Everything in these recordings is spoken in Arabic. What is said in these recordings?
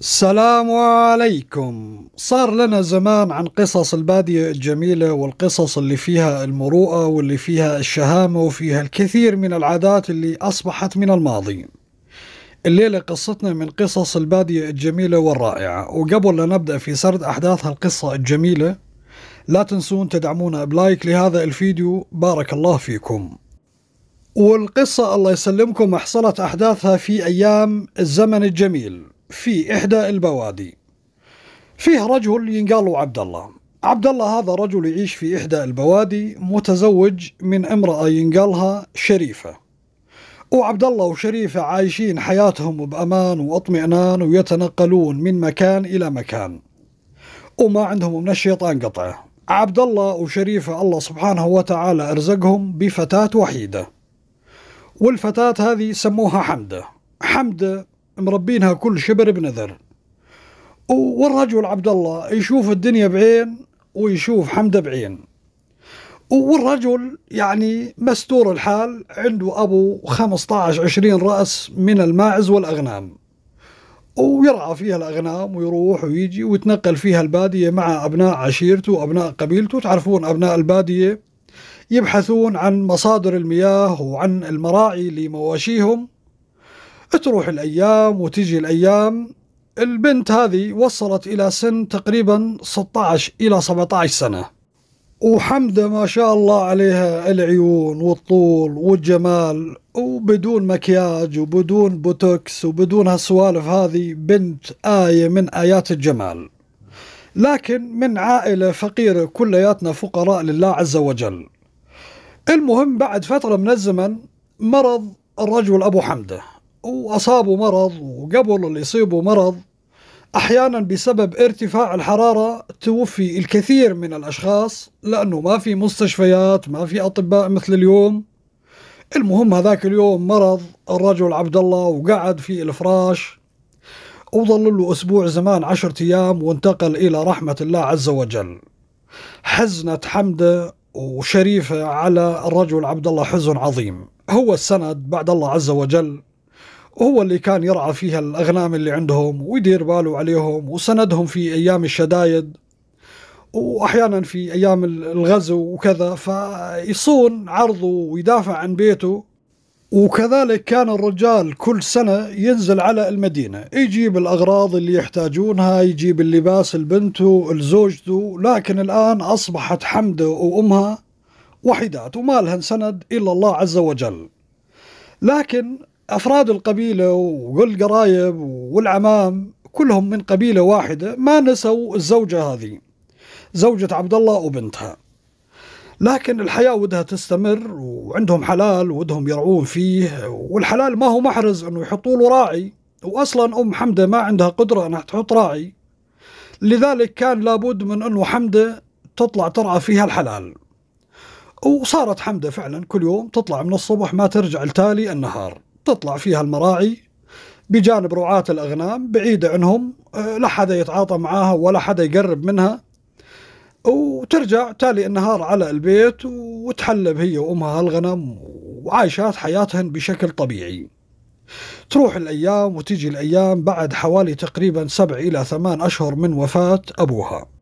السلام عليكم صار لنا زمان عن قصص البادية الجميلة والقصص اللي فيها المروءة واللي فيها الشهامة وفيها الكثير من العادات اللي أصبحت من الماضي الليلة قصتنا من قصص البادية الجميلة والرائعة وقبل لا نبدأ في سرد أحداث هالقصة الجميلة لا تنسون تدعمونا بلايك لهذا الفيديو بارك الله فيكم والقصة الله يسلمكم حصلت أحداثها في أيام الزمن الجميل في إحدى البوادي فيه رجل ينقال له عبد الله عبد الله هذا رجل يعيش في إحدى البوادي متزوج من امرأة ينقالها شريفة وعبد الله وشريفة عايشين حياتهم بأمان واطمئنان ويتنقلون من مكان إلى مكان وما عندهم من الشيطان قطعه عبد الله وشريفة الله سبحانه وتعالى أرزقهم بفتاة وحيدة والفتاة هذه سموها حمدة حمدة مربينها كل شبر بنذر والرجل عبد الله يشوف الدنيا بعين ويشوف حمده بعين والرجل يعني مستور الحال عنده أبو 15 20 رأس من الماعز والأغنام ويرعى فيها الأغنام ويروح ويجي ويتنقل فيها البادية مع أبناء عشيرته وأبناء قبيلته تعرفون أبناء البادية يبحثون عن مصادر المياه وعن المراعي لمواشيهم تروح الأيام وتجي الأيام البنت هذه وصلت إلى سن تقريبا 16 إلى 17 سنة وحمدة ما شاء الله عليها العيون والطول والجمال وبدون مكياج وبدون بوتوكس وبدون هالسوالف هذه بنت آية من آيات الجمال لكن من عائلة فقيرة كلياتنا فقراء لله عز وجل المهم بعد فترة من الزمن مرض الرجل أبو حمدة وأصابوا مرض وقبل اللي يصيبوا مرض أحيانا بسبب ارتفاع الحرارة توفي الكثير من الأشخاص لأنه ما في مستشفيات ما في أطباء مثل اليوم المهم هذاك اليوم مرض الرجل عبد الله وقعد في الفراش وظل له أسبوع زمان عشرة أيام وانتقل إلى رحمة الله عز وجل حزنة حمدة وشريفة على الرجل عبد الله حزن عظيم هو السند بعد الله عز وجل وهو اللي كان يرعى فيها الأغنام اللي عندهم ويدير باله عليهم وسندهم في أيام الشدايد وأحيانا في أيام الغزو وكذا فيصون عرضه ويدافع عن بيته وكذلك كان الرجال كل سنة ينزل على المدينة يجيب الأغراض اللي يحتاجونها يجيب اللباس لبنته لزوجته لكن الآن أصبحت حمدة وأمها وحيدات وما لهن سند إلا الله عز وجل لكن أفراد القبيلة والقرايب والعمام كلهم من قبيلة واحدة ما نسوا الزوجة هذه زوجة عبد الله وبنتها لكن الحياة ودها تستمر وعندهم حلال ودهم يرعون فيه والحلال ما هو محرز أنه يحطوا له راعي وأصلا أم حمدة ما عندها قدرة أنها تحط راعي لذلك كان لابد من أنه حمدة تطلع ترعى فيها الحلال وصارت حمدة فعلا كل يوم تطلع من الصبح ما ترجع لتالي النهار تطلع فيها المراعي بجانب رعاة الأغنام بعيدة عنهم آه، لا حدا يتعاطى معاها ولا حدا يقرب منها وترجع تالي النهار على البيت وتحلب هي وأمها الغنم وعايشات حياتهن بشكل طبيعي تروح الأيام وتيجي الأيام بعد حوالي تقريبا سبع إلى ثمان أشهر من وفاة أبوها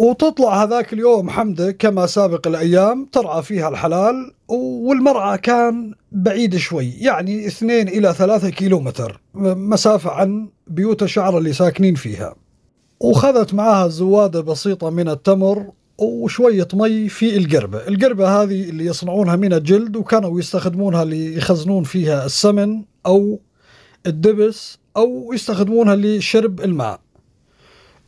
وتطلع هذاك اليوم حمده كما سابق الايام ترعى فيها الحلال والمرعى كان بعيد شوي يعني اثنين الى ثلاثة كيلومتر مسافة عن بيوت الشعر اللي ساكنين فيها وخذت معاها زوادة بسيطة من التمر وشوية مي في القربة القربة هذه اللي يصنعونها من الجلد وكانوا يستخدمونها اللي يخزنون فيها السمن أو الدبس أو يستخدمونها لشرب الماء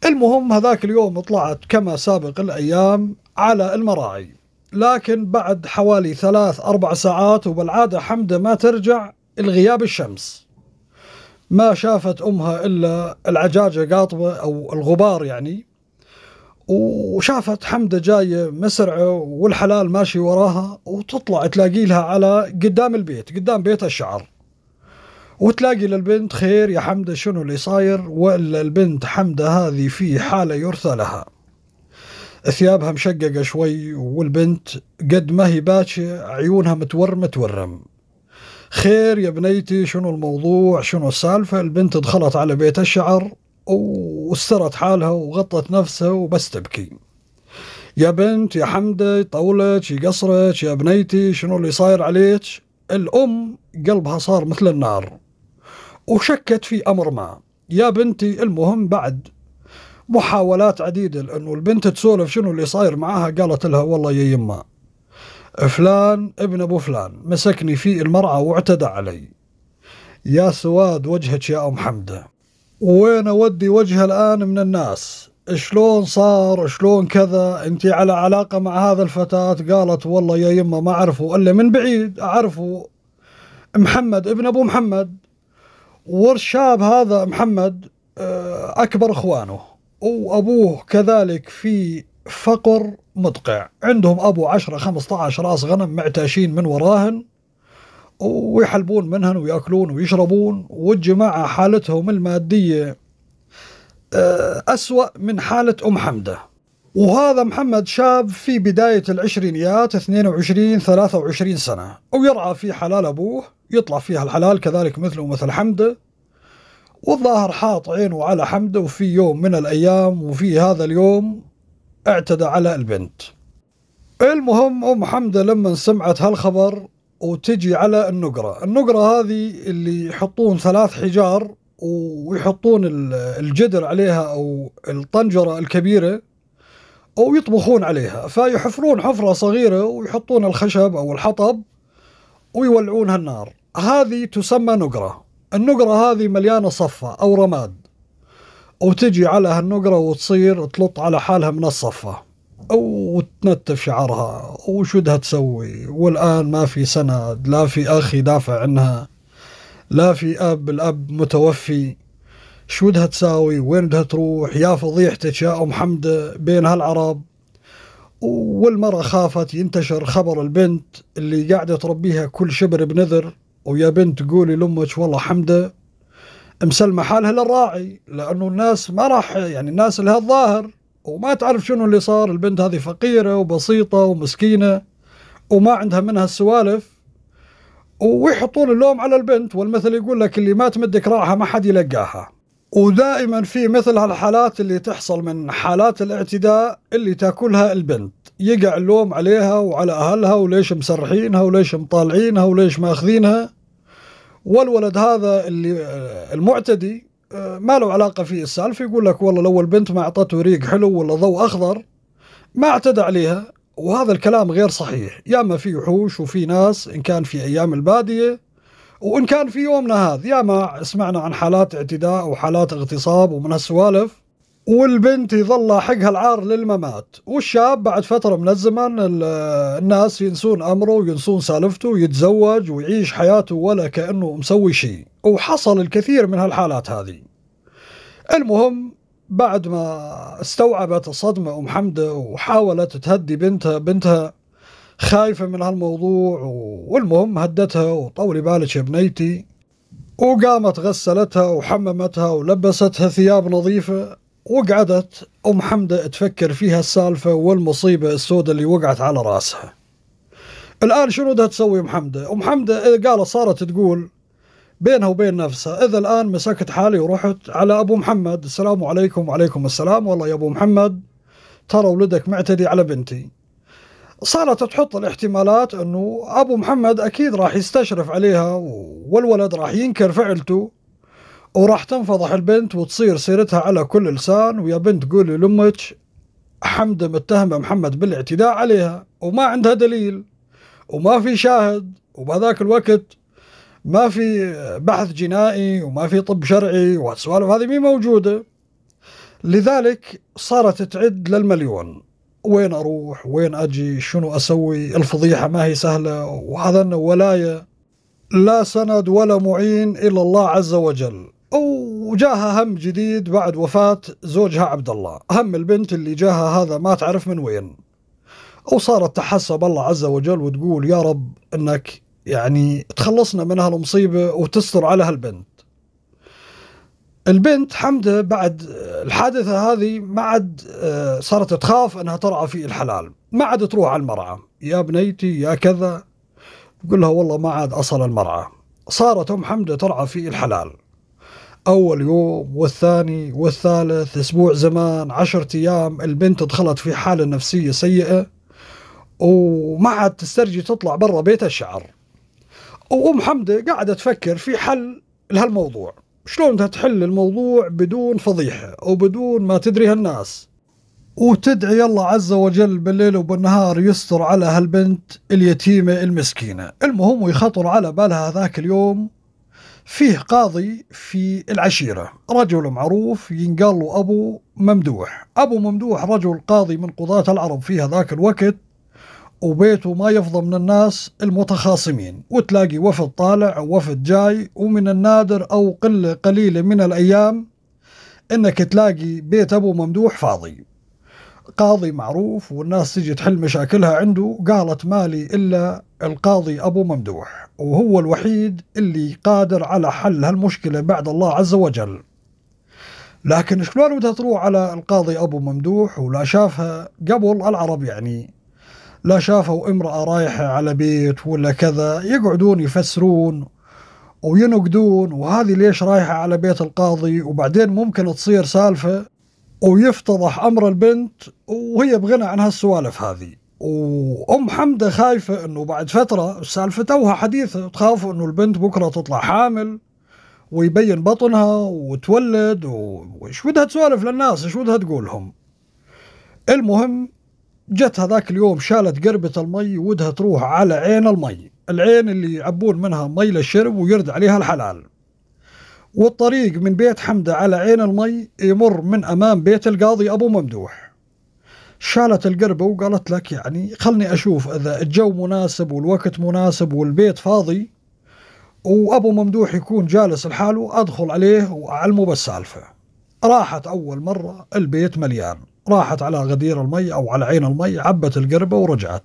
المهم هذاك اليوم طلعت كما سابق الأيام على المراعي لكن بعد حوالي ثلاث أربع ساعات وبالعادة حمدة ما ترجع الغياب الشمس ما شافت أمها إلا العجاجة قاطبة أو الغبار يعني وشافت حمدة جاية مسرعة والحلال ماشي وراها وتطلع تلاقي لها على قدام البيت قدام بيت الشعر وتلاقي للبنت خير يا حمدة شنو اللي صاير ولا البنت حمدة هذه في حالة يرثى لها ثيابها مشققة شوي والبنت قد ما هي باتشة عيونها متور متورم خير يا بنيتي شنو الموضوع شنو السالفة البنت دخلت على بيت الشعر واسترت حالها وغطت نفسها وبس تبكي يا بنت يا حمدة طولت يا قصرت يا بنيتي شنو اللي صاير عليك الأم قلبها صار مثل النار وشكت في أمر ما يا بنتي المهم بعد محاولات عديدة لأنه البنت تسولف شنو اللي صاير معاها قالت لها والله يا يما فلان ابن أبو فلان مسكني في المرعى واعتدى علي يا سواد وجهك يا أم حمدة وين أودي وجهها الآن من الناس شلون صار شلون كذا انت على علاقة مع هذا الفتاة قالت والله يا يما ما أعرفه إلا من بعيد أعرفه محمد ابن أبو محمد ورشاب هذا محمد آه، أكبر إخوانه وأبوه كذلك في فقر مدقع عندهم أبو 10 15 راس غنم معتاشين من وراهن ويحلبون منهن ويأكلون ويشربون والجماعة حالتهم المادية آه، أسوأ من حالة أم حمدة وهذا محمد شاب في بداية العشرينيات 22 23 سنة ويرعى في حلال أبوه يطلع فيها الحلال كذلك مثله مثل حمده والظاهر حاط عينه على حمده وفي يوم من الأيام وفي هذا اليوم اعتدى على البنت المهم أم حمدة لما سمعت هالخبر وتجي على النقرة النقرة هذه اللي يحطون ثلاث حجار ويحطون الجدر عليها أو الطنجرة الكبيرة أو يطبخون عليها فيحفرون حفرة صغيرة ويحطون الخشب أو الحطب ويولعونها النار هذه تسمى نقرة النقرة هذه مليانة صفة أو رماد وتجي على هالنقرة وتصير تلط على حالها من الصفة وتنتف شعرها وشو بدها تسوي والآن ما في سند لا في أخ يدافع عنها لا في أب الأب متوفي شو بدها تساوي وين بدها تروح يا فضيحتك يا أم حمدة بين هالعرب والمرأة خافت ينتشر خبر البنت اللي قاعدة تربيها كل شبر بنذر ويا بنت قولي لامك والله حمده مسلمه حالها للراعي لانه الناس ما راح يعني الناس لها الظاهر وما تعرف شنو اللي صار البنت هذه فقيره وبسيطه ومسكينه وما عندها منها السوالف ويحطون اللوم على البنت والمثل يقول لك اللي ما تمد كراعها ما حد يلقاها ودائما في مثل هالحالات اللي تحصل من حالات الاعتداء اللي تاكلها البنت يقع اللوم عليها وعلى أهلها وليش مسرحينها وليش مطالعينها وليش ماخذينها والولد هذا اللي آه، المعتدي آه، ما له علاقة فيه السالفة يقول لك والله لو البنت ما أعطته ريق حلو ولا ضوء أخضر ما اعتدى عليها وهذا الكلام غير صحيح يا ما في وحوش وفي ناس إن كان في أيام البادية وإن كان في يومنا هذا يا ما سمعنا عن حالات اعتداء وحالات اغتصاب ومن هالسوالف والبنت يظل لاحقها العار للممات والشاب بعد فترة من الزمن الناس ينسون أمره وينسون سالفته ويتزوج ويعيش حياته ولا كأنه مسوي شيء وحصل الكثير من هالحالات هذه المهم بعد ما استوعبت الصدمة أم حمدة وحاولت تهدي بنتها بنتها خايفة من هالموضوع والمهم هدتها وطولي بالك يا بنيتي وقامت غسلتها وحممتها ولبستها ثياب نظيفة وقعدت أم حمدة تفكر فيها السالفة والمصيبة السوداء اللي وقعت على راسها الآن شنو بدها تسوي أم حمدة أم حمدة قالت صارت تقول بينها وبين نفسها إذا الآن مسكت حالي ورحت على أبو محمد السلام عليكم وعليكم السلام والله يا أبو محمد ترى ولدك معتدي على بنتي صارت تحط الاحتمالات أنه أبو محمد أكيد راح يستشرف عليها والولد راح ينكر فعلته وراح تنفضح البنت وتصير سيرتها على كل لسان ويا بنت قولي لامك حمدة متهمة محمد بالاعتداء عليها وما عندها دليل وما في شاهد وبهذاك الوقت ما في بحث جنائي وما في طب شرعي والسوالف هذه مي موجودة لذلك صارت تعد للمليون وين أروح وين أجي شنو أسوي الفضيحة ما هي سهلة وهذا ولاية لا سند ولا معين إلا الله عز وجل وجاها هم جديد بعد وفاة زوجها عبد الله هم البنت اللي جاها هذا ما تعرف من وين وصارت تحسب الله عز وجل وتقول يا رب انك يعني تخلصنا من هالمصيبة وتستر على هالبنت البنت حمدة بعد الحادثة هذه ما عاد آه، صارت تخاف انها ترعى في الحلال ما عاد تروح على المرعى يا بنيتي يا كذا تقول لها والله ما عاد اصل المرعى صارت ام حمدة ترعى في الحلال أول يوم والثاني والثالث أسبوع زمان عشرة أيام البنت دخلت في حالة نفسية سيئة وما عاد تسترجي تطلع برا بيتها الشعر وأم حمدة قاعدة تفكر في حل لهالموضوع شلون بدها تحل الموضوع بدون فضيحة وبدون ما تدري هالناس وتدعي الله عز وجل بالليل وبالنهار يستر على هالبنت اليتيمة المسكينة المهم ويخطر على بالها ذاك اليوم فيه قاضي في العشيرة رجل معروف ينقال له أبو ممدوح أبو ممدوح رجل قاضي من قضاة العرب في هذاك الوقت وبيته ما يفضى من الناس المتخاصمين وتلاقي وفد طالع وفد جاي ومن النادر أو قلة قليلة من الأيام أنك تلاقي بيت أبو ممدوح فاضي قاضي معروف والناس تيجي تحل مشاكلها عنده قالت مالي إلا القاضي أبو ممدوح وهو الوحيد اللي قادر على حل هالمشكلة بعد الله عز وجل لكن شلون بدها تروح على القاضي أبو ممدوح ولا شافها قبل العرب يعني لا شافوا امرأة رايحة على بيت ولا كذا يقعدون يفسرون وينقدون وهذه ليش رايحة على بيت القاضي وبعدين ممكن تصير سالفة ويفتضح أمر البنت وهي بغنى عن هالسوالف هذه وام حمده خايفه انه بعد فتره السالفه توها حديثه تخاف انه البنت بكره تطلع حامل ويبين بطنها وتولد وش بدها تسولف للناس ايش تقول تقولهم المهم جت هذاك اليوم شالت قربة المي ودها تروح على عين المي العين اللي يعبون منها مي للشرب ويرد عليها الحلال والطريق من بيت حمدة على عين المي يمر من أمام بيت القاضي أبو ممدوح شالت القربة وقالت لك يعني خلني أشوف إذا الجو مناسب والوقت مناسب والبيت فاضي وأبو ممدوح يكون جالس لحاله أدخل عليه وأعلمه بالسالفة راحت أول مرة البيت مليان راحت على غدير المي أو على عين المي عبت القربة ورجعت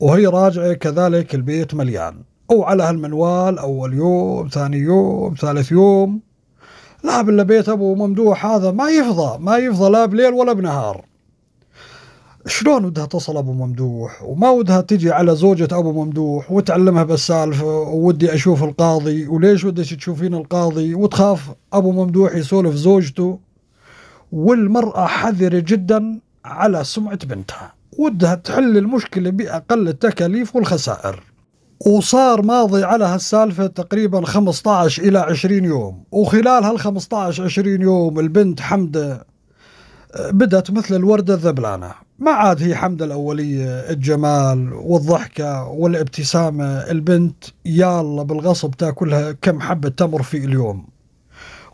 وهي راجعة كذلك البيت مليان أو على هالمنوال أول يوم ثاني يوم ثالث يوم لا بالله بيت أبو ممدوح هذا ما يفضى ما يفضى لا بليل ولا بنهار شلون ودها تصل ابو ممدوح وما ودها تجي على زوجة ابو ممدوح وتعلمها بالسالفة وودي اشوف القاضي وليش ودك تشوفين القاضي وتخاف ابو ممدوح يسولف زوجته والمرأة حذرة جدا على سمعة بنتها ودها تحل المشكلة بأقل التكاليف والخسائر وصار ماضي على هالسالفة تقريبا 15 إلى 20 يوم وخلال هال 15 20 يوم البنت حمدة بدأت مثل الوردة الذبلانة ما عاد هي حمد الأولية الجمال والضحكة والابتسامة البنت يالا بالغصب تاكلها كم حبة تمر في اليوم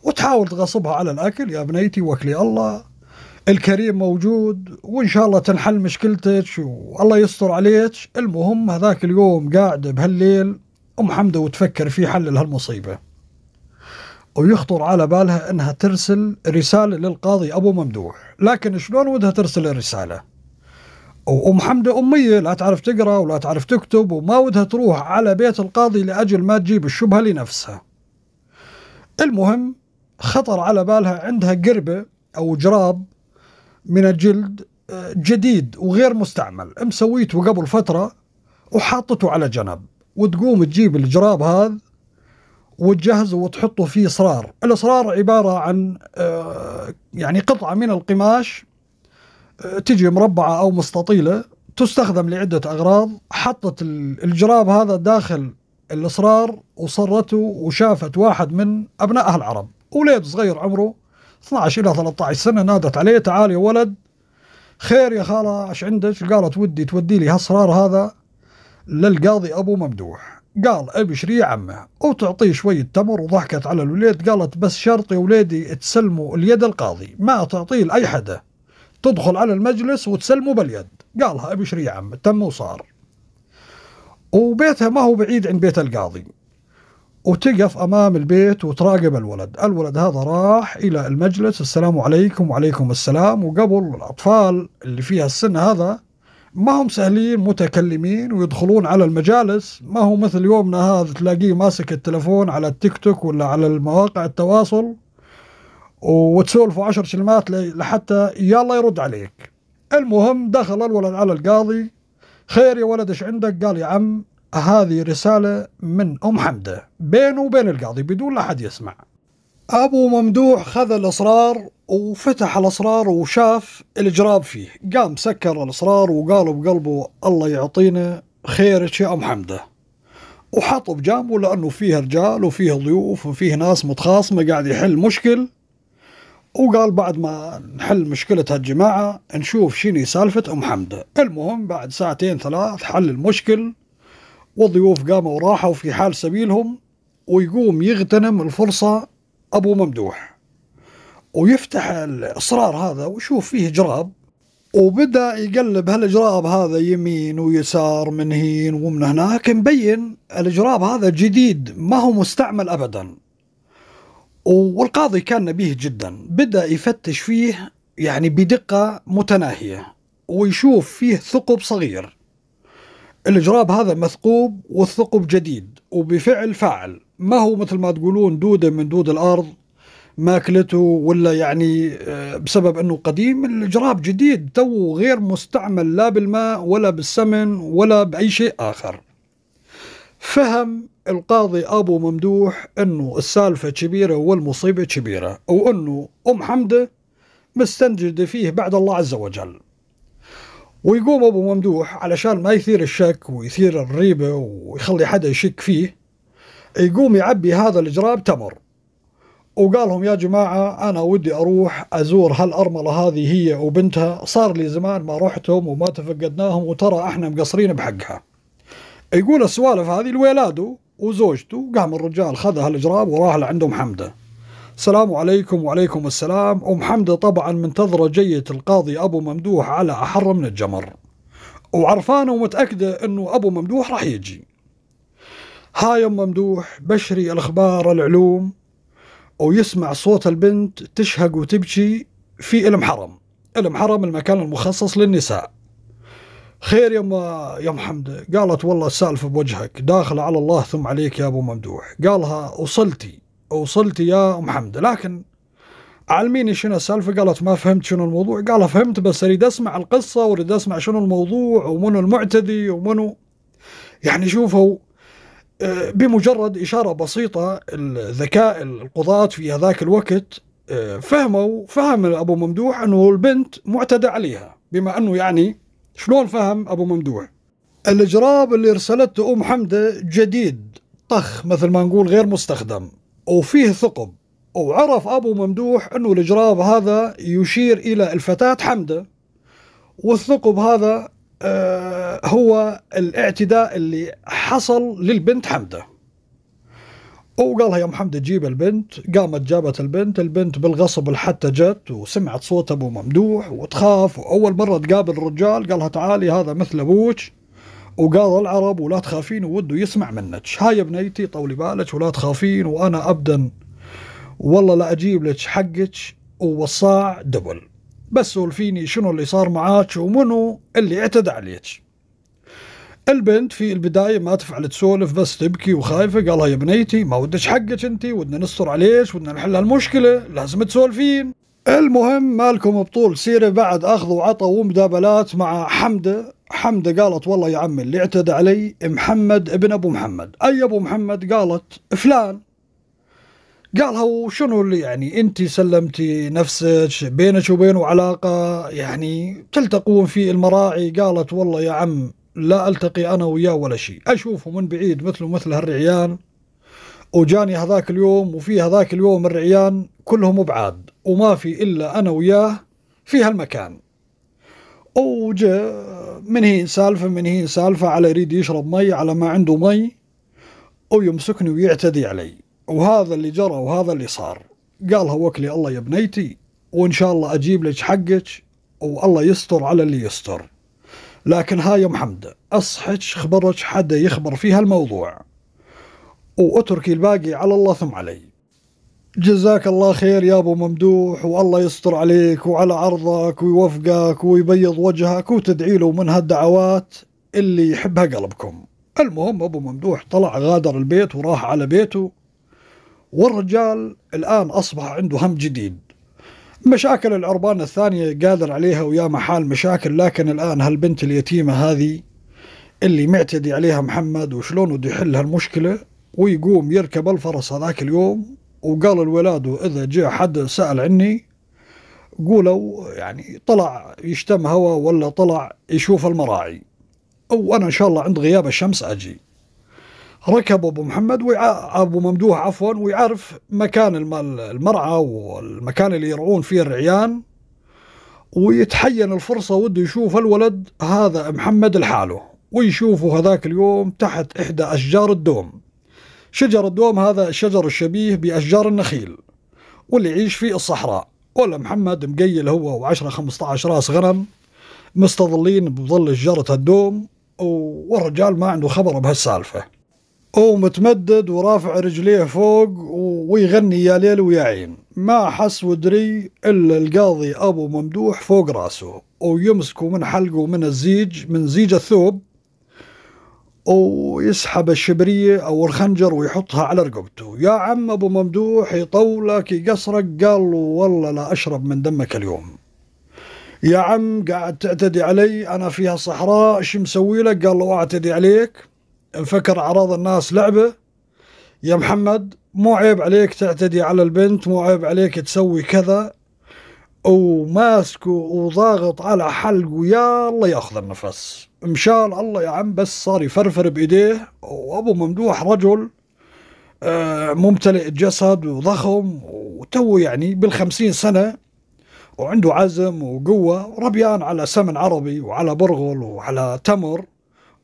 وتحاول تغصبها على الأكل يا بنيتي وكلي الله الكريم موجود وإن شاء الله تنحل مشكلتك والله يستر عليك المهم هذاك اليوم قاعدة بهالليل أم حمدة وتفكر في حل لهالمصيبة ويخطر على بالها انها ترسل رساله للقاضي ابو ممدوح، لكن شلون ودها ترسل الرساله؟ وام حمده اميه لا تعرف تقرا ولا تعرف تكتب وما ودها تروح على بيت القاضي لاجل ما تجيب الشبهه لنفسها. المهم خطر على بالها عندها قربه او جراب من الجلد آه، جديد وغير مستعمل، مسويته قبل فتره وحاطته على جنب، وتقوم تجيب الجراب هذا وتجهزه وتحطه فيه اصرار الأصرار عبارة عن آه، يعني قطعة من القماش آه، تجي مربعة أو مستطيلة تستخدم لعدة أغراض حطت الجراب هذا داخل الإصرار وصرته وشافت واحد من أبنائها العرب وليد صغير عمره 12 إلى 13 سنة نادت عليه تعال يا ولد خير يا خالة ايش عندك قالت ودي تودي لي هالصرار هذا للقاضي أبو ممدوح قال ابي شري عمه وتعطيه شوية تمر وضحكت على الوليد قالت بس شرط يا وليدي تسلموا اليد القاضي ما تعطيه لأي حدا تدخل على المجلس وتسلموا باليد قالها ابي شري عمه تم وصار وبيتها ما هو بعيد عن بيت القاضي وتقف امام البيت وتراقب الولد الولد هذا راح الى المجلس السلام عليكم وعليكم السلام وقبل الاطفال اللي فيها السن هذا ما هم سهلين متكلمين ويدخلون على المجالس ما هو مثل يومنا هذا تلاقيه ماسك التلفون على التيك توك ولا على المواقع التواصل وتسولفوا عشر كلمات لحتى يلا يرد عليك المهم دخل الولد على القاضي خير يا ولد ايش عندك قال يا عم هذه رسالة من أم حمدة بينه وبين القاضي بدون لا حد يسمع أبو ممدوح خذ الأصرار وفتح الأصرار وشاف الجراب فيه قام سكر الأصرار وقال بقلبه الله يعطينا خيرك يا أم حمدة وحطوا بجانبه لأنه فيه رجال وفيه ضيوف وفيه ناس متخاصمة قاعد يحل مشكل وقال بعد ما نحل مشكلة هالجماعة نشوف شنو سالفة أم حمدة المهم بعد ساعتين ثلاث حل المشكل والضيوف قاموا وراحوا في حال سبيلهم ويقوم يغتنم الفرصة ابو ممدوح ويفتح الاصرار هذا ويشوف فيه جراب وبدا يقلب هالجراب هذا يمين ويسار من هين ومن هناك مبين الجراب هذا جديد ما هو مستعمل ابدا والقاضي كان نبيه جدا بدا يفتش فيه يعني بدقه متناهيه ويشوف فيه ثقب صغير الجراب هذا مثقوب والثقب جديد وبفعل فاعل ما هو مثل ما تقولون دوده من دود الارض ماكلته ولا يعني آه، بسبب انه قديم الجراب جديد تو غير مستعمل لا بالماء ولا بالسمن ولا باي شيء اخر فهم القاضي ابو ممدوح انه السالفه كبيره والمصيبه كبيره وانه ام حمده مستنجده فيه بعد الله عز وجل ويقوم ابو ممدوح علشان ما يثير الشك ويثير الريبه ويخلي حدا يشك فيه يقوم يعبي هذا الجراب تمر وقال لهم يا جماعة أنا ودي أروح أزور هالأرملة هذه هي وبنتها صار لي زمان ما رحتهم وما تفقدناهم وترى إحنا مقصرين بحقها يقول السوالف هذه لولاده وزوجته قام الرجال خذ هالجراب وراح لعندهم حمدة السلام عليكم وعليكم السلام أم حمدة طبعا منتظرة جية القاضي أبو ممدوح على أحر من الجمر وعرفانة ومتأكدة أنه أبو ممدوح راح يجي هاي أم ممدوح بشري الأخبار العلوم ويسمع صوت البنت تشهق وتبكي في المحرم المحرم المكان المخصص للنساء خير يا يا حمده قالت والله السالفة بوجهك داخلة على الله ثم عليك يا أبو ممدوح قالها وصلتي وصلتي يا أم حمده لكن علميني شنو السالفه قالت ما فهمت شنو الموضوع قال فهمت بس اريد اسمع القصه واريد اسمع شنو الموضوع ومنو المعتدي ومنو يعني شوفوا آه، بمجرد إشارة بسيطة الذكاء القضاة في هذاك الوقت آه، فهموا فهم أبو ممدوح أنه البنت معتدى عليها بما أنه يعني شلون فهم أبو ممدوح الجراب اللي ارسلته أم حمدة جديد طخ مثل ما نقول غير مستخدم وفيه ثقب وعرف أبو ممدوح أنه الجراب هذا يشير إلى الفتاة حمدة والثقب هذا آه، هو الاعتداء اللي حصل للبنت حمده وقال لها يا محمد جيب البنت قامت جابت البنت البنت بالغصب حتى جت وسمعت صوت ابو ممدوح وتخاف واول مره تقابل رجال قال لها تعالي هذا مثل ابوك وقال العرب ولا تخافين وده يسمع منك هاي بنيتي طولي بالك ولا تخافين وانا ابدا والله لا اجيب لك حقك ووصاع دبل بس سولفيني شنو اللي صار معاك ومنو اللي اعتدى عليك البنت في البداية ما تفعل تسولف بس تبكي وخايفة قالها يا بنيتي ما ودك حقك انت ودنا نستر عليك ودنا نحل هالمشكلة لازم تسولفين المهم مالكم بطول سيرة بعد أخذ وعطى ومدابلات مع حمدة حمدة قالت والله يا عمي اللي اعتدى علي محمد ابن أبو محمد أي أبو محمد قالت فلان قالها وشنو اللي يعني انت سلمتي نفسك بينك وبينه علاقه يعني تلتقون في المراعي قالت والله يا عم لا التقي انا وياه ولا شيء اشوفه من بعيد مثله مثل هالرعيان وجاني هذاك اليوم وفي هذاك اليوم الرعيان كلهم بعاد وما في الا انا وياه في هالمكان وجا من هين سالفة من هين سالفة على يريد يشرب مي على ما عنده مي ويمسكني ويعتدي علي وهذا اللي جرى وهذا اللي صار قالها وكلي الله يا بنيتي وإن شاء الله أجيب لك حقك والله يستر على اللي يستر لكن ها يا محمد اصحك خبرك حدا يخبر فيها الموضوع وأتركي الباقي على الله ثم علي جزاك الله خير يا أبو ممدوح والله يستر عليك وعلى عرضك ويوفقك ويبيض وجهك وتدعي له من هالدعوات اللي يحبها قلبكم المهم أبو ممدوح طلع غادر البيت وراح على بيته والرجال الآن أصبح عنده هم جديد مشاكل العربان الثانية قادر عليها ويا محال مشاكل لكن الآن هالبنت اليتيمة هذه اللي معتدي عليها محمد وشلون بده يحل هالمشكلة ويقوم يركب الفرس هذاك اليوم وقال الولاد إذا جاء حد سأل عني قولوا يعني طلع يشتم هوا ولا طلع يشوف المراعي وأنا إن شاء الله عند غياب الشمس أجي ركب ابو محمد ويع... ابو ممدوح عفوا ويعرف مكان المرعى والمكان اللي يرعون فيه الرعيان ويتحين الفرصه وده يشوف الولد هذا محمد لحاله ويشوفه هذاك اليوم تحت احدى اشجار الدوم شجر الدوم هذا الشجر الشبيه باشجار النخيل واللي يعيش في الصحراء ولا محمد مقيل هو وعشرة خمسة عشر راس غنم مستظلين بظل شجره الدوم والرجال ما عنده خبر بهالسالفه ومتمدد ورافع رجليه فوق ويغني يا ليل ويا عين ما حس ودري إلا القاضي أبو ممدوح فوق راسه ويمسكه من حلقه من الزيج من زيج الثوب ويسحب الشبرية أو الخنجر ويحطها على رقبته يا عم أبو ممدوح يطولك يقصرك قال له والله لا أشرب من دمك اليوم يا عم قاعد تعتدي علي أنا فيها صحراء شو مسوي لك قال له أعتدي عليك فكر اعراض الناس لعبة يا محمد مو عيب عليك تعتدي على البنت مو عيب عليك تسوي كذا وماسكه وضاغط على حلق ويا الله ياخذ النفس مشال الله يا عم بس صار يفرفر بايديه وابو ممدوح رجل آه، ممتلئ الجسد وضخم وتو يعني بالخمسين سنة وعنده عزم وقوة وربيان على سمن عربي وعلى برغل وعلى تمر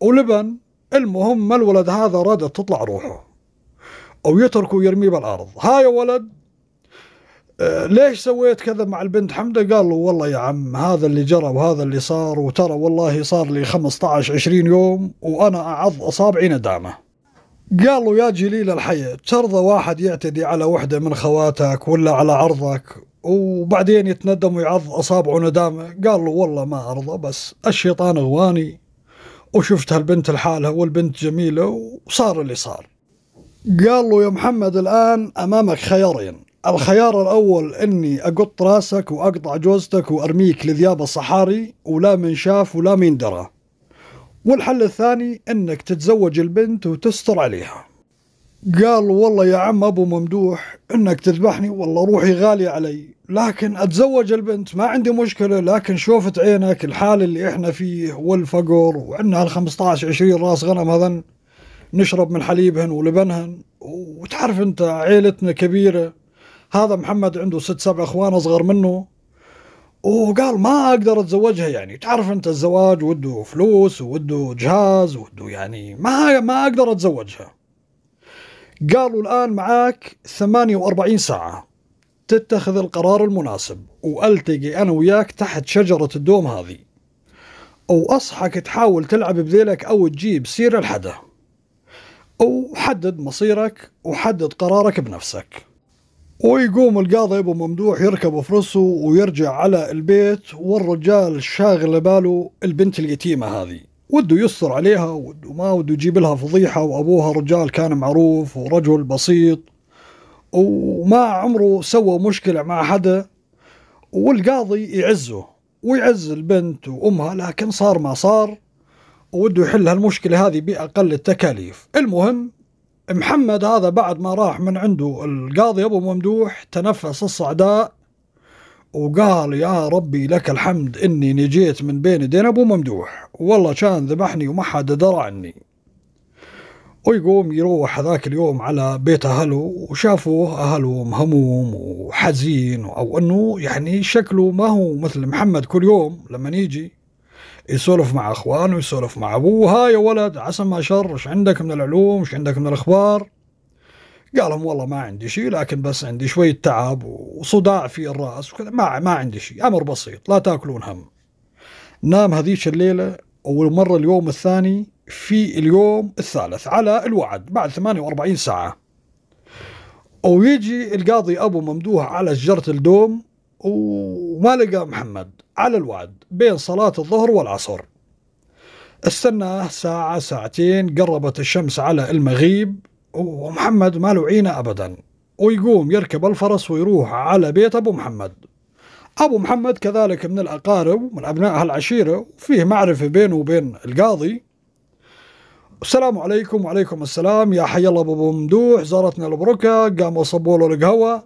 ولبن المهم ما الولد هذا راد تطلع روحه أو يتركه ويرميه بالأرض ها يا ولد آه، ليش سويت كذا مع البنت حمدة قال له والله يا عم هذا اللي جرى وهذا اللي صار وترى والله صار لي 15 20 يوم وأنا أعض أصابعي ندامة قال له يا جليل الحياة ترضى واحد يعتدي على وحدة من خواتك ولا على عرضك وبعدين يتندم ويعض أصابعه ندامة قال له والله ما أرضى بس الشيطان غواني وشفت هالبنت لحالها والبنت جميلة وصار اللي صار قال له يا محمد الآن أمامك خيارين الخيار الأول أني أقط راسك وأقطع جوزتك وأرميك لذياب الصحاري ولا من شاف ولا من درى والحل الثاني أنك تتزوج البنت وتستر عليها قال والله يا عم أبو ممدوح إنك تذبحني والله روحي غالية علي لكن أتزوج البنت ما عندي مشكلة لكن شوفت عينك الحال اللي إحنا فيه والفقر وعندنا هال 15 20 راس غنم هذن نشرب من حليبهن ولبنهن وتعرف أنت عيلتنا كبيرة هذا محمد عنده ست سبع اخوان اصغر منه وقال ما اقدر اتزوجها يعني تعرف انت الزواج وده فلوس وده جهاز وده يعني ما ما اقدر اتزوجها قالوا الآن معاك 48 ساعة تتخذ القرار المناسب والتقي انا وياك تحت شجره الدوم هذه واصحك تحاول تلعب بذيلك او تجيب سيره لحدا وحدد مصيرك وحدد قرارك بنفسك ويقوم القاضي ابو ممدوح يركب فرسه ويرجع على البيت والرجال شاغل باله البنت اليتيمه هذه وده يستر عليها وده ما وده يجيب لها فضيحة وأبوها رجال كان معروف ورجل بسيط وما عمره سوى مشكلة مع حدا والقاضي يعزه ويعز البنت وأمها لكن صار ما صار وده يحل هالمشكلة هذه بأقل التكاليف المهم محمد هذا بعد ما راح من عنده القاضي أبو ممدوح تنفس الصعداء وقال يا ربي لك الحمد اني نجيت من بين يدين ابو ممدوح والله كان ذبحني وما حد درى عني ويقوم يروح هذاك اليوم على بيت أهله وشافوه أهله مهموم وحزين أو أنه يعني شكله ما هو مثل محمد كل يوم لما يجي يسولف مع أخوانه يسولف مع أبوه هاي يا ولد عسى ما شر إيش عندك من العلوم إيش عندك من الأخبار قال لهم والله ما عندي شيء لكن بس عندي شويه تعب وصداع في الراس وكذا ما ما عندي شيء امر بسيط لا تاكلون هم نام هذيك الليله اول مره اليوم الثاني في اليوم الثالث على الوعد بعد 48 ساعه ويجي القاضي ابو ممدوح على شجره الدوم وما لقى محمد على الوعد بين صلاه الظهر والعصر استناه ساعة ساعتين قربت الشمس على المغيب ومحمد ما له عينه ابدا ويقوم يركب الفرس ويروح على بيت ابو محمد ابو محمد كذلك من الاقارب من ابناء هالعشيره وفيه معرفه بينه وبين القاضي السلام عليكم وعليكم السلام يا حي الله ابو ممدوح زارتنا البركه قاموا صبوا له القهوه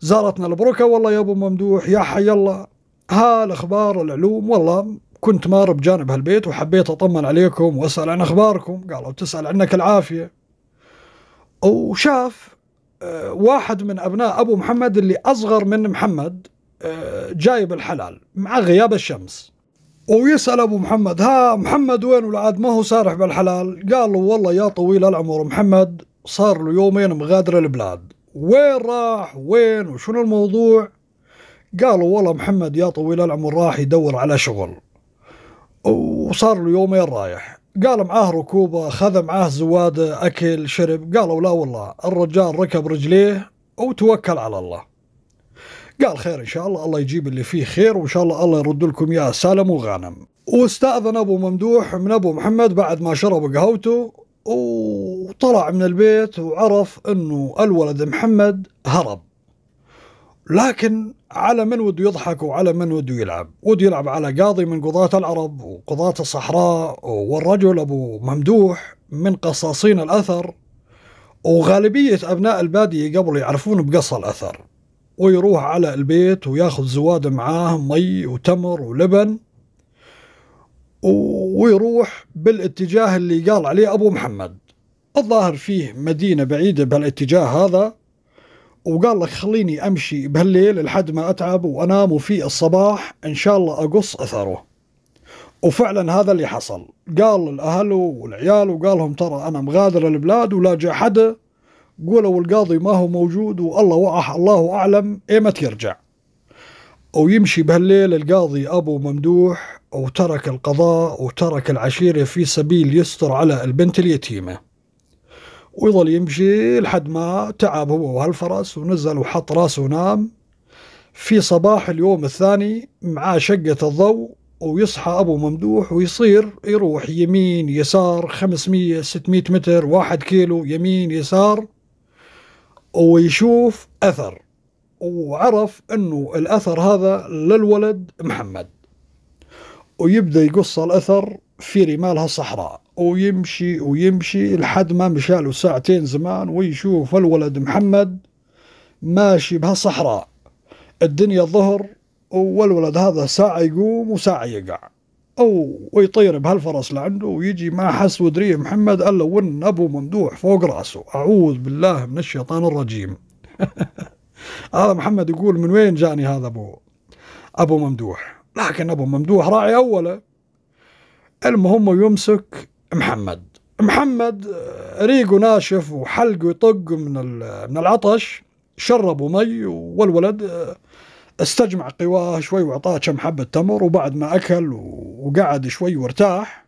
زارتنا البركه والله يا ابو ممدوح يا حي الله ها الاخبار العلوم والله كنت مار بجانب هالبيت وحبيت اطمن عليكم واسال عن اخباركم قالوا تسال عنك العافيه وشاف آه، واحد من ابناء ابو محمد اللي اصغر من محمد آه، جايب الحلال مع غياب الشمس ويسال ابو محمد ها محمد وين والعاد ما هو سارح بالحلال قال له والله يا طويل العمر محمد صار له يومين مغادر البلاد وين راح وين وشنو الموضوع قالوا والله محمد يا طويل العمر راح يدور على شغل وصار له يومين رايح قال معاه ركوبه خذ معاه زواده اكل شرب قالوا لا والله الرجال ركب رجليه وتوكل على الله قال خير ان شاء الله الله يجيب اللي فيه خير وان شاء الله الله يرد لكم يا سالم وغانم واستاذن ابو ممدوح من ابو محمد بعد ما شرب قهوته وطلع من البيت وعرف انه الولد محمد هرب لكن على من وده يضحك وعلى من وده يلعب وده يلعب على قاضي من قضاة العرب وقضاة الصحراء والرجل أبو ممدوح من قصاصين الأثر وغالبية أبناء البادية قبل يعرفون بقص الأثر ويروح على البيت وياخذ زواده معاه مي وتمر ولبن ويروح بالاتجاه اللي قال عليه أبو محمد الظاهر فيه مدينة بعيدة بالاتجاه هذا وقال لك خليني امشي بهالليل لحد ما اتعب وانام وفي الصباح ان شاء الله اقص اثره وفعلا هذا اللي حصل قال الاهل والعيال وقال لهم ترى انا مغادر البلاد ولا جاء حدا قولوا القاضي ما هو موجود والله وقع الله اعلم ايمت يرجع ويمشي بهالليل القاضي ابو ممدوح وترك القضاء وترك العشيره في سبيل يستر على البنت اليتيمه ويظل يمشي لحد ما تعب هو وهالفرس ونزل وحط راسه ونام في صباح اليوم الثاني معاه شقة الضوء ويصحى أبو ممدوح ويصير يروح يمين يسار 500 600 متر واحد كيلو يمين يسار ويشوف أثر وعرف أنه الأثر هذا للولد محمد ويبدأ يقص الأثر في رمالها صحراء ويمشي ويمشي لحد ما مشى له ساعتين زمان ويشوف الولد محمد ماشي بها صحراء الدنيا ظهر والولد هذا ساعة يقوم وساعة يقع أو ويطير بهالفرس لعنده ويجي ما حس ودري محمد ألا ون أبو ممدوح فوق رأسه أعوذ بالله من الشيطان الرجيم هذا محمد يقول من وين جاني هذا أبو أبو ممدوح لكن أبو ممدوح راعي أوله المهم يمسك محمد محمد آه، ريقه ناشف وحلقه يطق من من العطش شربوا مي والولد آه، استجمع قواه شوي واعطاه كم حبه تمر وبعد ما اكل وقعد شوي وارتاح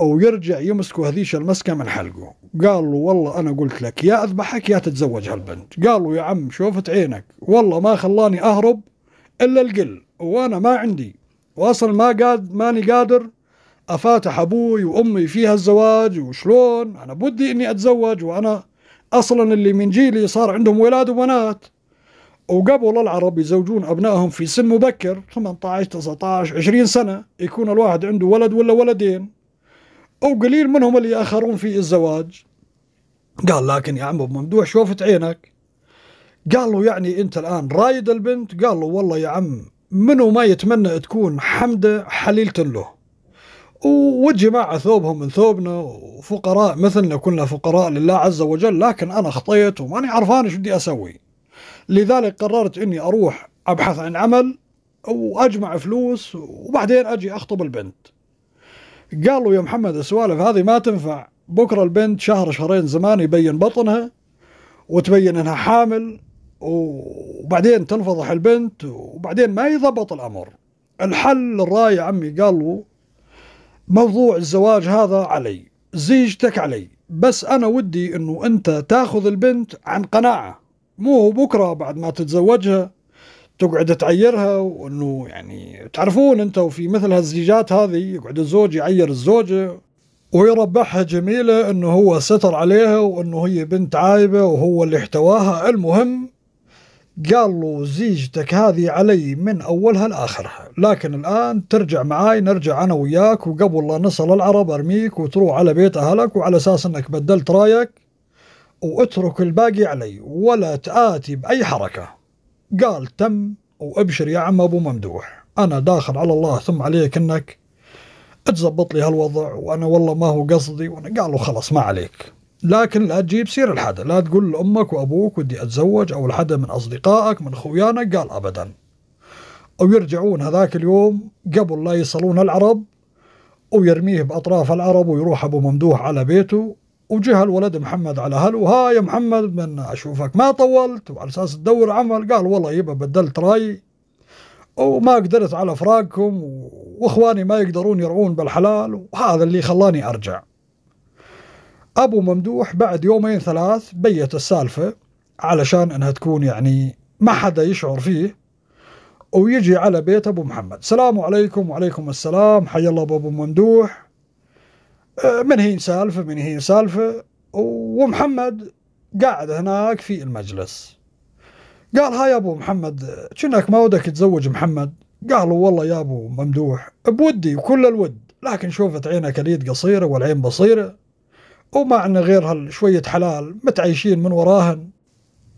ويرجع يمسكوا هذيش المسكه من حلقه قال له والله انا قلت لك يا اذبحك يا تتزوج هالبنت قال له يا عم شوفت عينك والله ما خلاني اهرب الا القل وانا ما عندي واصل ما قاد ماني قادر أفاتح أبوي وأمي فيها الزواج وشلون أنا بدي إني أتزوج وأنا أصلا اللي من جيلي صار عندهم ولاد وبنات وقبل العرب يزوجون أبنائهم في سن مبكر 18 19 20 سنة يكون الواحد عنده ولد ولا ولدين وقليل منهم اللي يأخرون في الزواج قال لكن يا عم أبو ممدوح شوفت عينك قال له يعني أنت الآن رايد البنت قال له والله يا عم منو ما يتمنى تكون حمدة حليلة له والجماعة ثوبهم من ثوبنا وفقراء مثلنا كلنا فقراء لله عز وجل لكن أنا خطيت وماني عرفان ايش بدي أسوي لذلك قررت أني أروح أبحث عن عمل وأجمع فلوس وبعدين أجي أخطب البنت قالوا يا محمد السوالف هذه ما تنفع بكرة البنت شهر شهرين زمان يبين بطنها وتبين أنها حامل وبعدين تنفضح البنت وبعدين ما يضبط الأمر الحل الراي عمي قالوا موضوع الزواج هذا علي زيجتك علي بس أنا ودي أنه أنت تاخذ البنت عن قناعة مو بكرة بعد ما تتزوجها تقعد تعيرها وأنه يعني تعرفون أنت وفي مثل هالزيجات هذه يقعد الزوج يعير الزوجة ويربحها جميلة أنه هو ستر عليها وأنه هي بنت عايبة وهو اللي احتواها المهم قال له زيجتك هذه علي من أولها لآخرها لكن الآن ترجع معاي نرجع أنا وياك وقبل لا نصل العرب أرميك وتروح على بيت أهلك وعلى أساس أنك بدلت رايك واترك الباقي علي ولا تآتي بأي حركة قال تم وابشر يا عم أبو ممدوح أنا داخل على الله ثم عليك أنك تزبط لي هالوضع وأنا والله ما هو قصدي وأنا قال له خلاص ما عليك لكن لا تجيب سير الحدا لا تقول لأمك وأبوك ودي أتزوج أو لحدا من أصدقائك من خويانك قال أبدا أو يرجعون هذاك اليوم قبل لا يصلون العرب ويرميه بأطراف العرب ويروح أبو ممدوح على بيته وجه الولد محمد على هلو ها يا محمد من أشوفك ما طولت وعلى أساس تدور عمل قال والله يبا بدلت رأيي وما قدرت على فراقكم وإخواني ما يقدرون يرعون بالحلال وهذا اللي خلاني أرجع أبو ممدوح بعد يومين ثلاث بيت السالفة علشان أنها تكون يعني ما حدا يشعر فيه ويجي على بيت أبو محمد السلام عليكم وعليكم السلام حي الله أبو ممدوح آه، من هي سالفة من هي سالفة ومحمد قاعد هناك في المجلس قال ها يا أبو محمد كأنك ما ودك تزوج محمد قالوا والله يا أبو ممدوح بودي وكل الود لكن شوفت عينك اليد قصيرة والعين بصيرة وما عندنا غير هالشوية حلال متعيشين من وراهن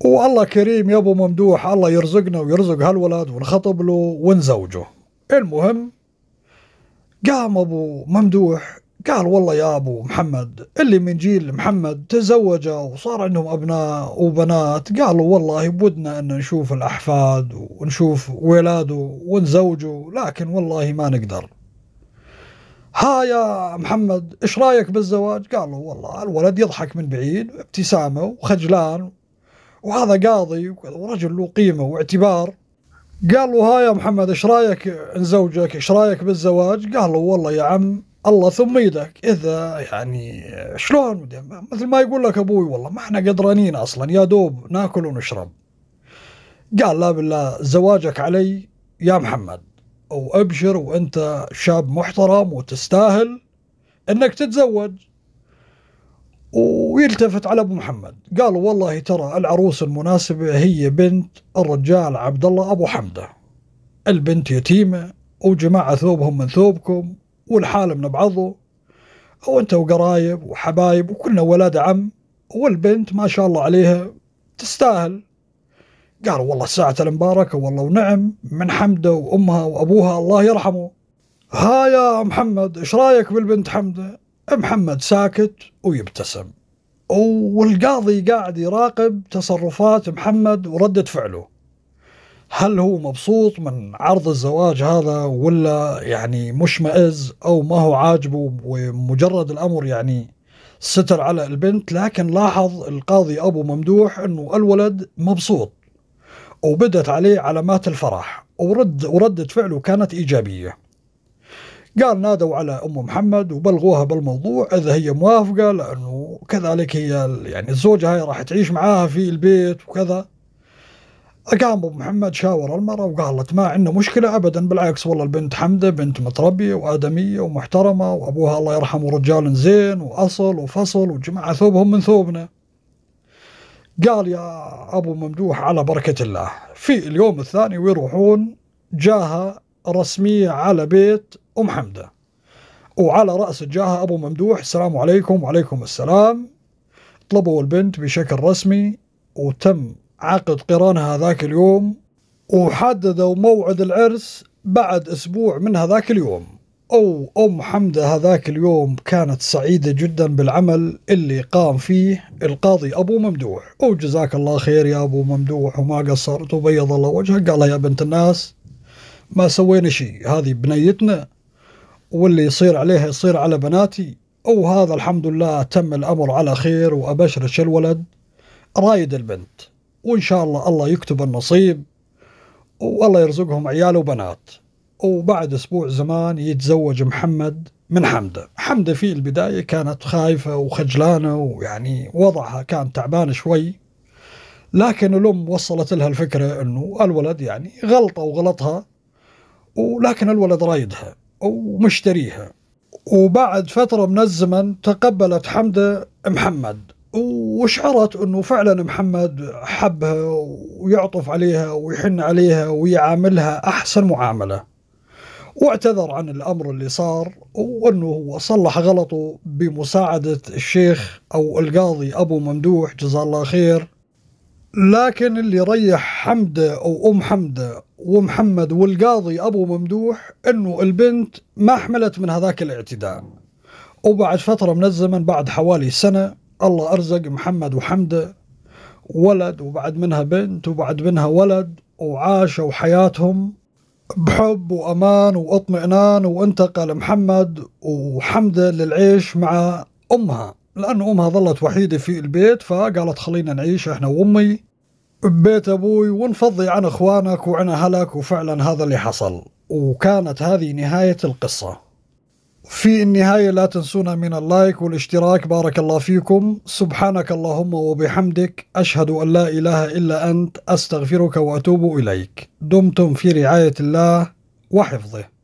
والله كريم يا ابو ممدوح الله يرزقنا ويرزق هالولد ونخطب له ونزوجه المهم قام ابو ممدوح قال والله يا ابو محمد اللي من جيل محمد تزوج وصار عندهم ابناء وبنات قالوا والله بدنا ان نشوف الاحفاد ونشوف ولاده ونزوجه لكن والله ما نقدر ها يا محمد ايش رايك بالزواج؟ قال له والله الولد يضحك من بعيد ابتسامه وخجلان وهذا قاضي ورجل له قيمه واعتبار قال له ها يا محمد ايش رايك نزوجك؟ ايش رايك بالزواج؟ قال له والله يا عم الله ثم يدك اذا يعني شلون مثل ما يقول لك ابوي والله ما احنا قدرانين اصلا يا دوب ناكل ونشرب قال لا بالله زواجك علي يا محمد وابشر وانت شاب محترم وتستاهل انك تتزوج ويلتفت على ابو محمد قال والله ترى العروس المناسبه هي بنت الرجال عبد الله ابو حمده البنت يتيمه وجماعه ثوبهم من ثوبكم والحال من بعضه وانت وقرايب وحبايب وكلنا ولاد عم والبنت ما شاء الله عليها تستاهل قالوا والله ساعة المباركة والله ونعم من حمدة وأمها وأبوها الله يرحمه ها يا محمد إيش رايك بالبنت حمدة محمد ساكت ويبتسم والقاضي قاعد يراقب تصرفات محمد وردة فعله هل هو مبسوط من عرض الزواج هذا ولا يعني مشمئز او ما هو عاجبه ومجرد الامر يعني ستر على البنت لكن لاحظ القاضي ابو ممدوح انه الولد مبسوط وبدت عليه علامات الفرح ورد وردة فعله كانت إيجابية قال نادوا على أم محمد وبلغوها بالموضوع إذا هي موافقة لأنه كذلك هي يعني الزوجة هاي راح تعيش معاها في البيت وكذا قام أبو محمد شاور المرأة وقالت ما عندنا مشكلة أبدا بالعكس والله البنت حمدة بنت متربية وآدمية ومحترمة وأبوها الله يرحمه رجال زين وأصل وفصل وجمع ثوبهم من ثوبنا قال يا أبو ممدوح على بركة الله في اليوم الثاني ويروحون جاهة رسمية على بيت أم حمدة وعلى رأس الجاهة أبو ممدوح السلام عليكم وعليكم السلام طلبوا البنت بشكل رسمي وتم عقد قرانها ذاك اليوم وحددوا موعد العرس بعد أسبوع من هذاك اليوم أو أم حمدة هذاك اليوم كانت سعيدة جدا بالعمل اللي قام فيه القاضي أبو ممدوح وجزاك الله خير يا أبو ممدوح وما قصرت وبيض الله وجهك قال يا بنت الناس ما سوينا شيء هذه بنيتنا واللي يصير عليها يصير على بناتي وهذا الحمد لله تم الأمر على خير وأبشرش الولد رايد البنت وإن شاء الله الله يكتب النصيب والله يرزقهم عيال وبنات وبعد أسبوع زمان يتزوج محمد من حمدة حمدة في البداية كانت خايفة وخجلانة ويعني وضعها كان تعبان شوي لكن الأم وصلت لها الفكرة أنه الولد يعني غلطة وغلطها ولكن الولد رايدها ومشتريها وبعد فترة من الزمن تقبلت حمدة محمد وشعرت أنه فعلا محمد حبها ويعطف عليها ويحن عليها ويعاملها أحسن معاملة واعتذر عن الامر اللي صار وانه صلح غلطه بمساعده الشيخ او القاضي ابو ممدوح جزاه الله خير لكن اللي ريح حمده او ام حمده ومحمد والقاضي ابو ممدوح انه البنت ما حملت من هذاك الاعتداء وبعد فتره من الزمن بعد حوالي سنه الله ارزق محمد وحمده ولد وبعد منها بنت وبعد منها ولد وعاشوا حياتهم بحب وأمان واطمئنان وانتقل محمد وحمدة للعيش مع أمها لأن أمها ظلت وحيدة في البيت فقالت خلينا نعيش إحنا وأمي ببيت أبوي ونفضي عن إخوانك وعن أهلك وفعلا هذا اللي حصل وكانت هذه نهاية القصة في النهاية لا تنسونا من اللايك والاشتراك بارك الله فيكم سبحانك اللهم وبحمدك أشهد أن لا إله إلا أنت أستغفرك وأتوب إليك دمتم في رعاية الله وحفظه